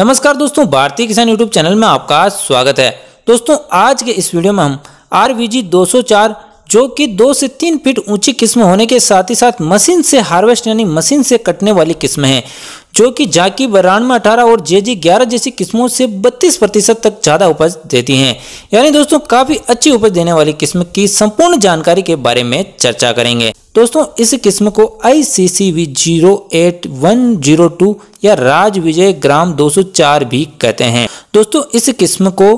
नमस्कार दोस्तों भारतीय किसान यूट्यूब चैनल में आपका स्वागत है दोस्तों आज के इस वीडियो में हम आर वी जी जो कि दो से तीन फीट ऊंची किस्म होने के साथ ही साथ मशीन से हार्वेस्ट यानी मशीन से कटने वाली किस्म है जो कि जाकी बरानवे अठारह और जेजी जी ग्यारह जैसी किस्मों से 32 प्रतिशत तक ज़्यादा उपज देती हैं यानी दोस्तों काफ़ी अच्छी उपज देने वाली किस्म की संपूर्ण जानकारी के बारे में चर्चा करेंगे दोस्तों इस किस्म को I C C V zero eight one zero two या राज विजय ग्राम 204 भी कहते हैं दोस्तों इस किस्म को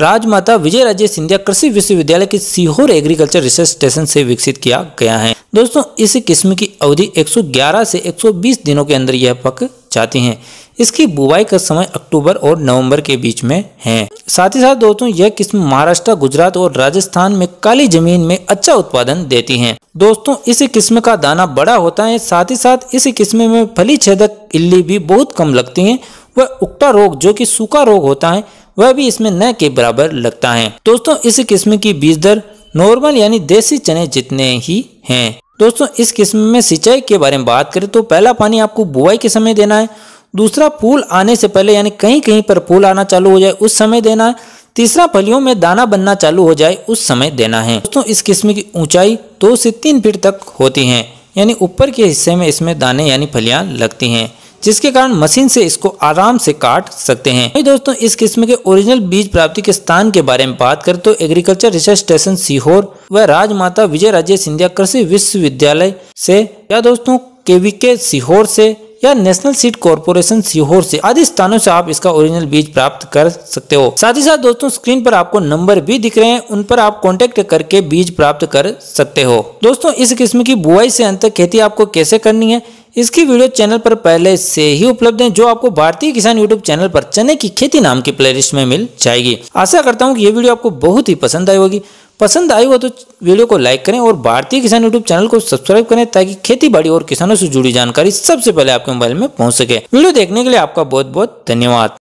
राजमाता विजय राजे सिंधिया कृषि विश्वविद्यालय के सीहोर एग्रीकल्चर रिसर्च स्टेशन से विकसित किया गया है दोस्तों इस किस्म की अवधि 111 से 120 दिनों के अंदर यह पक जाती हैं इसकी बुवाई का समय अक्टूबर और नवंबर के बीच में है साथ ही साथ दोस्तों यह किस्म महाराष्ट्र गुजरात और राजस्थान में काली जमीन में अच्छा उत्पादन देती है दोस्तों इस किस्म का दाना बड़ा होता है साथ ही साथ इस किस्म में फली छेदक इली भी बहुत कम लगती है वह उक्टा रोग जो की सूखा रोग होता है वह भी इसमें न के बराबर लगता है दोस्तों इस किस्म की बीज दर नॉर्मल यानी देसी चने जितने ही हैं दोस्तों इस किस्म में सिंचाई के बारे में बात करें तो पहला पानी आपको बुआई के समय देना है दूसरा फूल आने से पहले यानी कहीं कहीं पर फूल आना चालू हो जाए उस समय देना है तीसरा फलियों में दाना बनना चालू हो जाए उस समय देना है दोस्तों इस किस्म की ऊंचाई दो से तीन फीट तक होती है यानी ऊपर के हिस्से में इसमें दाने यानी फलियां लगती हैं जिसके कारण मशीन से इसको आराम से काट सकते हैं दोस्तों इस किस्म के ओरिजिनल बीज प्राप्ति के स्थान के बारे में बात करें तो एग्रीकल्चर रिसर्च स्टेशन सीहोर व राजमाता विजय राज्य सिंधिया कृषि विश्वविद्यालय से या दोस्तों केवीके सीहोर से या नेशनल सीड कॉरपोरेशन सीहोर से आदि स्थानों से आप इसका ओरिजिनल बीज प्राप्त कर सकते हो साथ ही साथ दोस्तों स्क्रीन पर आपको नंबर भी दिख रहे हैं उन पर आप कांटेक्ट करके बीज प्राप्त कर सकते हो दोस्तों इस किस्म की बुआई से अंत खेती आपको कैसे करनी है इसकी वीडियो चैनल पर पहले से ही उपलब्ध है जो आपको भारतीय किसान यूट्यूब चैनल पर चने की खेती नाम की प्लेलिस्ट में मिल जाएगी आशा करता हूँ कि ये वीडियो आपको बहुत ही पसंद आई होगी पसंद आई हो तो वीडियो को लाइक करें और भारतीय किसान यूट्यूब चैनल को सब्सक्राइब करें ताकि खेती बाड़ी और किसानों से जुड़ी जानकारी सबसे पहले आपके मोबाइल में पहुंच सके वीडियो देखने के लिए आपका बहुत बहुत धन्यवाद